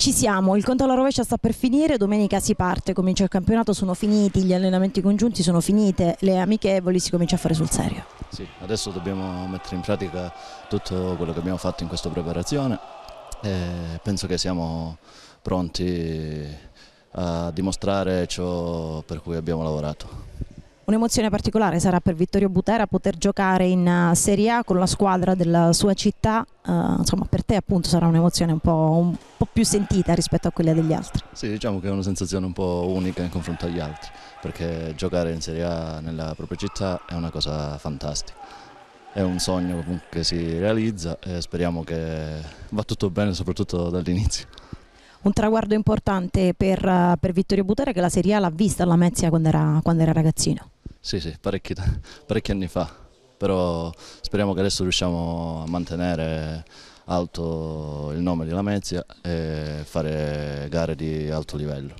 Ci siamo, il conto alla rovescia sta per finire, domenica si parte, comincia il campionato, sono finiti gli allenamenti congiunti, sono finite le amichevoli, si comincia a fare sul serio. Sì, adesso dobbiamo mettere in pratica tutto quello che abbiamo fatto in questa preparazione e penso che siamo pronti a dimostrare ciò per cui abbiamo lavorato. Un'emozione particolare sarà per Vittorio Butera poter giocare in eh, Serie A con la squadra della sua città, uh, insomma per te appunto sarà un'emozione un, un po', più sentita rispetto a quella degli altri. Sì, diciamo che è una sensazione un po' unica in confronto agli altri, perché giocare in Serie A nella propria città è una cosa fantastica. È un sogno comunque che si realizza e speriamo che va tutto bene soprattutto dall'inizio un traguardo importante per, eh, per Vittorio Butera che la Serie A l'ha vista alla Mezia quando era, quando era ragazzino. Sì, sì, parecchi, parecchi anni fa, però speriamo che adesso riusciamo a mantenere alto il nome di Lamezia e fare gare di alto livello.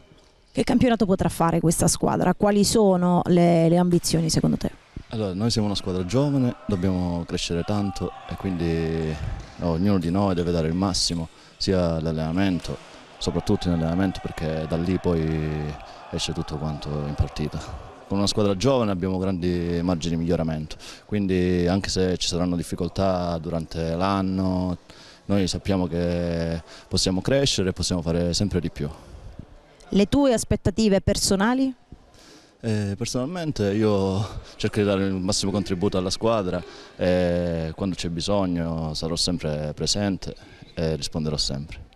Che campionato potrà fare questa squadra? Quali sono le, le ambizioni secondo te? Allora, noi siamo una squadra giovane, dobbiamo crescere tanto e quindi ognuno di noi deve dare il massimo sia all'allenamento, soprattutto in allenamento perché da lì poi esce tutto quanto in partita con una squadra giovane abbiamo grandi margini di miglioramento, quindi anche se ci saranno difficoltà durante l'anno noi sappiamo che possiamo crescere e possiamo fare sempre di più. Le tue aspettative personali? Eh, personalmente io cerco di dare il massimo contributo alla squadra e quando c'è bisogno sarò sempre presente e risponderò sempre.